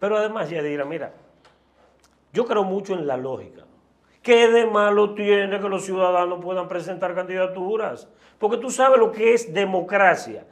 Pero además, Yadira, mira, yo creo mucho en la lógica. ¿Qué de malo tiene que los ciudadanos puedan presentar candidaturas? Porque tú sabes lo que es democracia.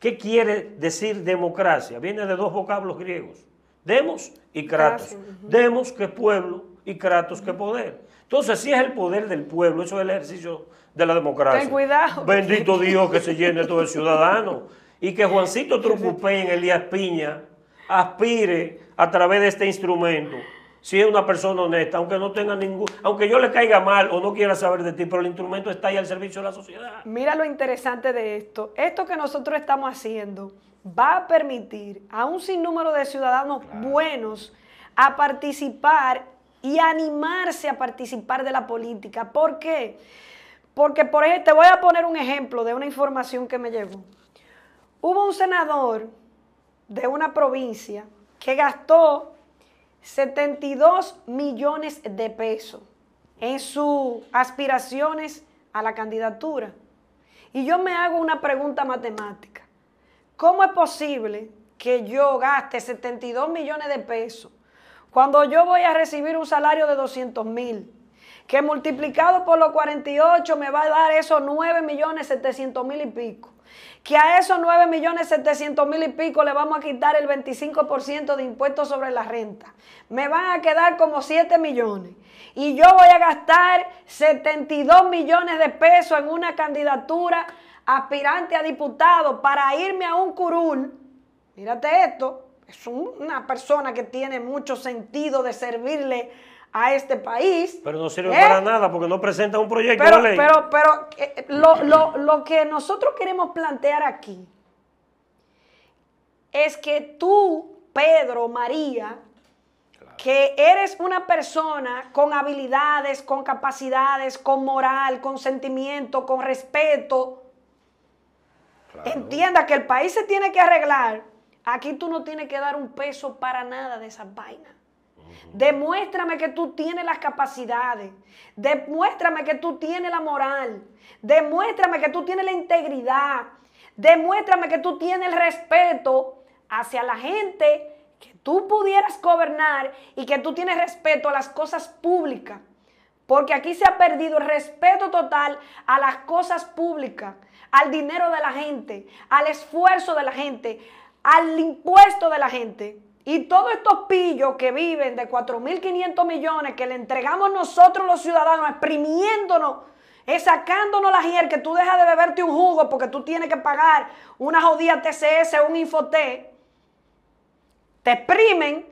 ¿Qué quiere decir democracia? Viene de dos vocablos griegos. Demos y Kratos. Demos que pueblo y Kratos que poder. Entonces, si es el poder del pueblo, eso es el ejercicio de la democracia. Ten cuidado. Bendito Dios que se llene todo el ciudadano. Y que Juancito Trucupé en Elías Piña aspire a través de este instrumento. Si es una persona honesta, aunque no tenga ningún, aunque yo le caiga mal o no quiera saber de ti, pero el instrumento está ahí al servicio de la sociedad. Mira lo interesante de esto. Esto que nosotros estamos haciendo va a permitir a un sinnúmero de ciudadanos buenos a participar y animarse a participar de la política. ¿Por qué? Porque, por ejemplo, te voy a poner un ejemplo de una información que me llegó. Hubo un senador de una provincia que gastó 72 millones de pesos en sus aspiraciones a la candidatura. Y yo me hago una pregunta matemática. ¿Cómo es posible que yo gaste 72 millones de pesos cuando yo voy a recibir un salario de 200 mil? Que multiplicado por los 48 me va a dar esos 9 millones 700 mil y pico que a esos 9 millones mil y pico le vamos a quitar el 25% de impuestos sobre la renta. Me van a quedar como 7 millones. Y yo voy a gastar 72 millones de pesos en una candidatura aspirante a diputado para irme a un curul. Mírate esto, es una persona que tiene mucho sentido de servirle a este país. Pero no sirve para ¿eh? nada porque no presenta un proyecto pero, de ley. Pero, eh, lo, que nosotros queremos plantear aquí es que tú, Pedro, María, que eres una persona con habilidades, con capacidades, con moral, con sentimiento, con respeto, entienda que el país se tiene que arreglar. Aquí tú no tienes que dar un peso para nada de esas vainas. Demuéstrame que tú tienes las capacidades. Demuéstrame que tú tienes la moral. Demuéstrame que tú tienes la integridad. Demuéstrame que tú tienes el respeto hacia la gente que tú pudieras gobernar y que tú tienes respeto a las cosas públicas. Porque aquí se ha perdido el respeto total a las cosas públicas, al dinero de la gente, al esfuerzo de la gente, al impuesto de la gente. Y todos estos pillos que viven de 4.500 millones que le entregamos nosotros los ciudadanos, exprimiéndonos, sacándonos la hier que tú dejas de beberte un jugo porque tú tienes que pagar una jodida TCS, un Infoté, te exprimen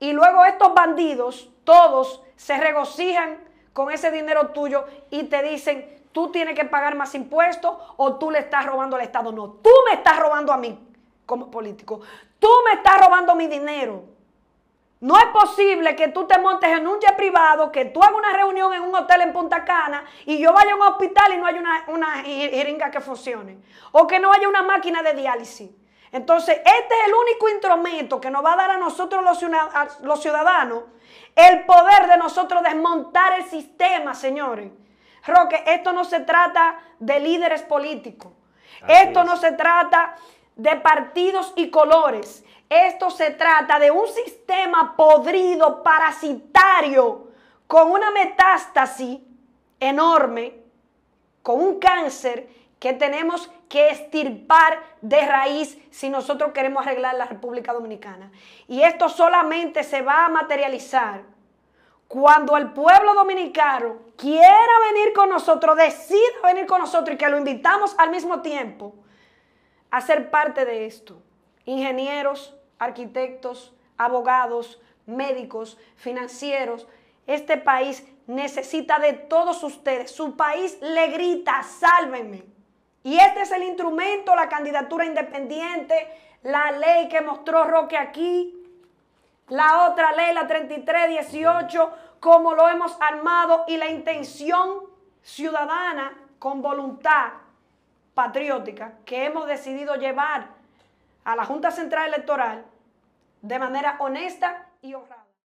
y luego estos bandidos, todos, se regocijan con ese dinero tuyo y te dicen, tú tienes que pagar más impuestos o tú le estás robando al Estado. No, tú me estás robando a mí como político. Tú me estás robando mi dinero. No es posible que tú te montes en un jet privado, que tú hagas una reunión en un hotel en Punta Cana y yo vaya a un hospital y no haya una, una jeringa que funcione. O que no haya una máquina de diálisis. Entonces, este es el único instrumento que nos va a dar a nosotros los ciudadanos el poder de nosotros desmontar el sistema, señores. Roque, esto no se trata de líderes políticos. esto no se trata de partidos y colores. Esto se trata de un sistema podrido, parasitario, con una metástasis enorme, con un cáncer que tenemos que estirpar de raíz si nosotros queremos arreglar la República Dominicana. Y esto solamente se va a materializar cuando el pueblo dominicano quiera venir con nosotros, decida venir con nosotros y que lo invitamos al mismo tiempo a ser parte de esto. Ingenieros, arquitectos, abogados, médicos, financieros. Este país necesita de todos ustedes. Su país le grita, sálvenme. Y este es el instrumento, la candidatura independiente, la ley que mostró Roque aquí, la otra ley, la 3318, como lo hemos armado y la intención ciudadana con voluntad patriótica que hemos decidido llevar a la Junta Central Electoral de manera honesta y honrada.